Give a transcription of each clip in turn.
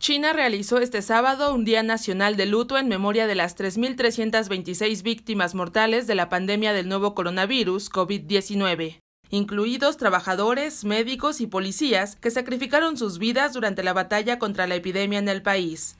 China realizó este sábado un Día Nacional de Luto en memoria de las 3.326 víctimas mortales de la pandemia del nuevo coronavirus COVID-19, incluidos trabajadores, médicos y policías que sacrificaron sus vidas durante la batalla contra la epidemia en el país.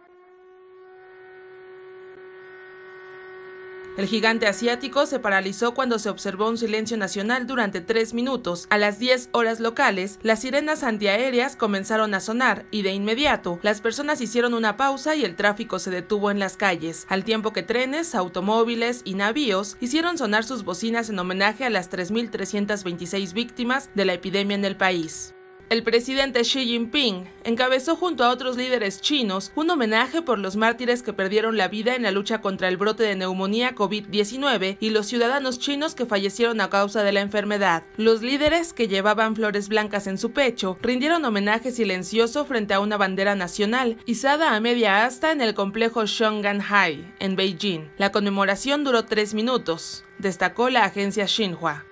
El gigante asiático se paralizó cuando se observó un silencio nacional durante tres minutos. A las 10 horas locales, las sirenas antiaéreas comenzaron a sonar y de inmediato las personas hicieron una pausa y el tráfico se detuvo en las calles, al tiempo que trenes, automóviles y navíos hicieron sonar sus bocinas en homenaje a las 3.326 víctimas de la epidemia en el país. El presidente Xi Jinping encabezó junto a otros líderes chinos un homenaje por los mártires que perdieron la vida en la lucha contra el brote de neumonía COVID-19 y los ciudadanos chinos que fallecieron a causa de la enfermedad. Los líderes que llevaban flores blancas en su pecho rindieron homenaje silencioso frente a una bandera nacional izada a media asta en el complejo Shonganhai, en Beijing. La conmemoración duró tres minutos, destacó la agencia Xinhua.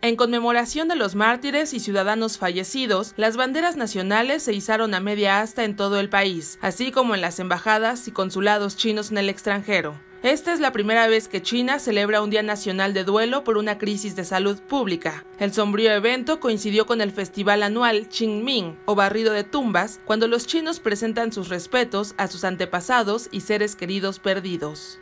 En conmemoración de los mártires y ciudadanos fallecidos, las banderas nacionales se izaron a media asta en todo el país, así como en las embajadas y consulados chinos en el extranjero. Esta es la primera vez que China celebra un Día Nacional de Duelo por una crisis de salud pública. El sombrío evento coincidió con el festival anual Qingming, o barrido de tumbas, cuando los chinos presentan sus respetos a sus antepasados y seres queridos perdidos.